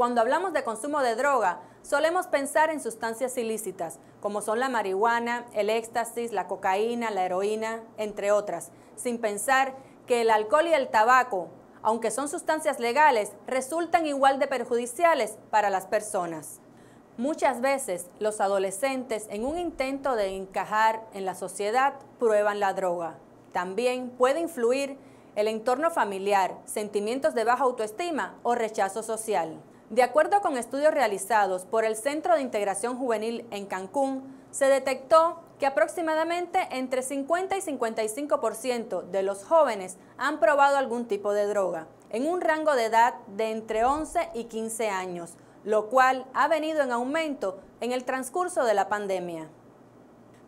Cuando hablamos de consumo de droga, solemos pensar en sustancias ilícitas, como son la marihuana, el éxtasis, la cocaína, la heroína, entre otras, sin pensar que el alcohol y el tabaco, aunque son sustancias legales, resultan igual de perjudiciales para las personas. Muchas veces los adolescentes, en un intento de encajar en la sociedad, prueban la droga. También puede influir el entorno familiar, sentimientos de baja autoestima o rechazo social. De acuerdo con estudios realizados por el Centro de Integración Juvenil en Cancún, se detectó que aproximadamente entre 50 y 55% de los jóvenes han probado algún tipo de droga, en un rango de edad de entre 11 y 15 años, lo cual ha venido en aumento en el transcurso de la pandemia.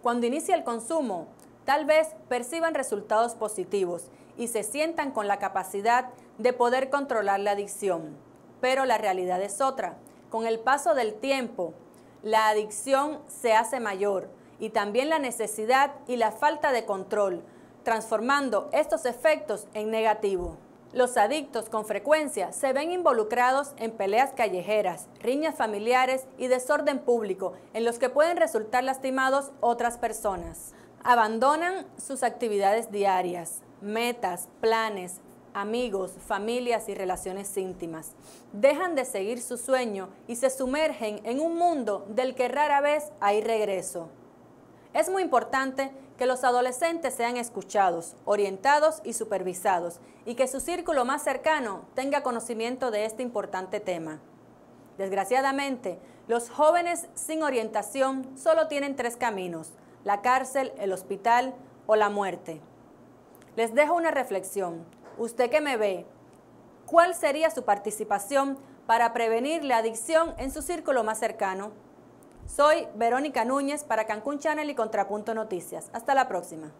Cuando inicia el consumo, tal vez perciban resultados positivos y se sientan con la capacidad de poder controlar la adicción pero la realidad es otra. Con el paso del tiempo, la adicción se hace mayor y también la necesidad y la falta de control, transformando estos efectos en negativo. Los adictos con frecuencia se ven involucrados en peleas callejeras, riñas familiares y desorden público en los que pueden resultar lastimados otras personas. Abandonan sus actividades diarias, metas, planes, amigos, familias y relaciones íntimas. Dejan de seguir su sueño y se sumergen en un mundo del que rara vez hay regreso. Es muy importante que los adolescentes sean escuchados, orientados y supervisados, y que su círculo más cercano tenga conocimiento de este importante tema. Desgraciadamente, los jóvenes sin orientación solo tienen tres caminos, la cárcel, el hospital o la muerte. Les dejo una reflexión. Usted que me ve, ¿cuál sería su participación para prevenir la adicción en su círculo más cercano? Soy Verónica Núñez para Cancún Channel y Contrapunto Noticias. Hasta la próxima.